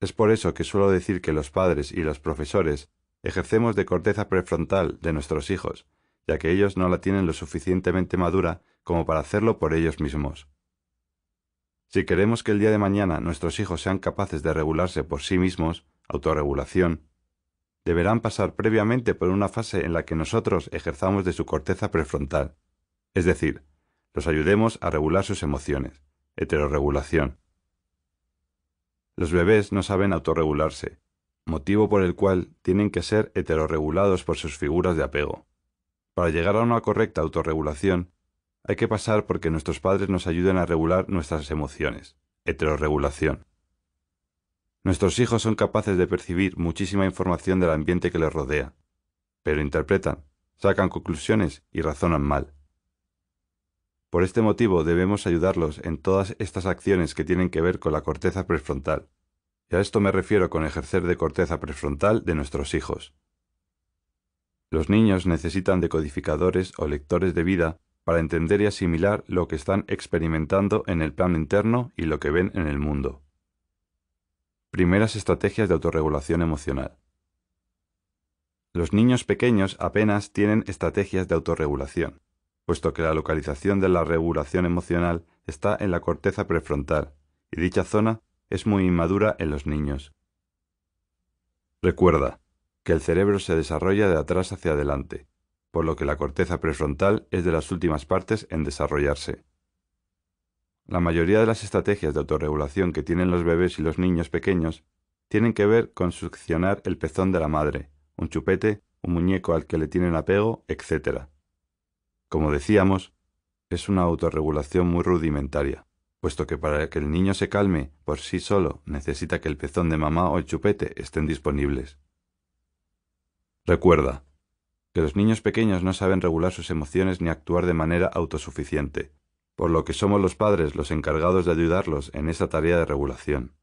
Es por eso que suelo decir que los padres y los profesores ejercemos de corteza prefrontal de nuestros hijos, ya que ellos no la tienen lo suficientemente madura como para hacerlo por ellos mismos. Si queremos que el día de mañana nuestros hijos sean capaces de regularse por sí mismos, autorregulación, deberán pasar previamente por una fase en la que nosotros ejerzamos de su corteza prefrontal, es decir, los ayudemos a regular sus emociones, heterorregulación, los bebés no saben autorregularse, motivo por el cual tienen que ser heterorregulados por sus figuras de apego. Para llegar a una correcta autorregulación, hay que pasar porque nuestros padres nos ayuden a regular nuestras emociones. Heterorregulación. Nuestros hijos son capaces de percibir muchísima información del ambiente que les rodea, pero interpretan, sacan conclusiones y razonan mal. Por este motivo debemos ayudarlos en todas estas acciones que tienen que ver con la corteza prefrontal. Y a esto me refiero con ejercer de corteza prefrontal de nuestros hijos. Los niños necesitan decodificadores o lectores de vida para entender y asimilar lo que están experimentando en el plano interno y lo que ven en el mundo. Primeras estrategias de autorregulación emocional. Los niños pequeños apenas tienen estrategias de autorregulación puesto que la localización de la regulación emocional está en la corteza prefrontal, y dicha zona es muy inmadura en los niños. Recuerda que el cerebro se desarrolla de atrás hacia adelante, por lo que la corteza prefrontal es de las últimas partes en desarrollarse. La mayoría de las estrategias de autorregulación que tienen los bebés y los niños pequeños tienen que ver con succionar el pezón de la madre, un chupete, un muñeco al que le tienen apego, etc. Como decíamos, es una autorregulación muy rudimentaria, puesto que para que el niño se calme por sí solo necesita que el pezón de mamá o el chupete estén disponibles. Recuerda que los niños pequeños no saben regular sus emociones ni actuar de manera autosuficiente, por lo que somos los padres los encargados de ayudarlos en esa tarea de regulación.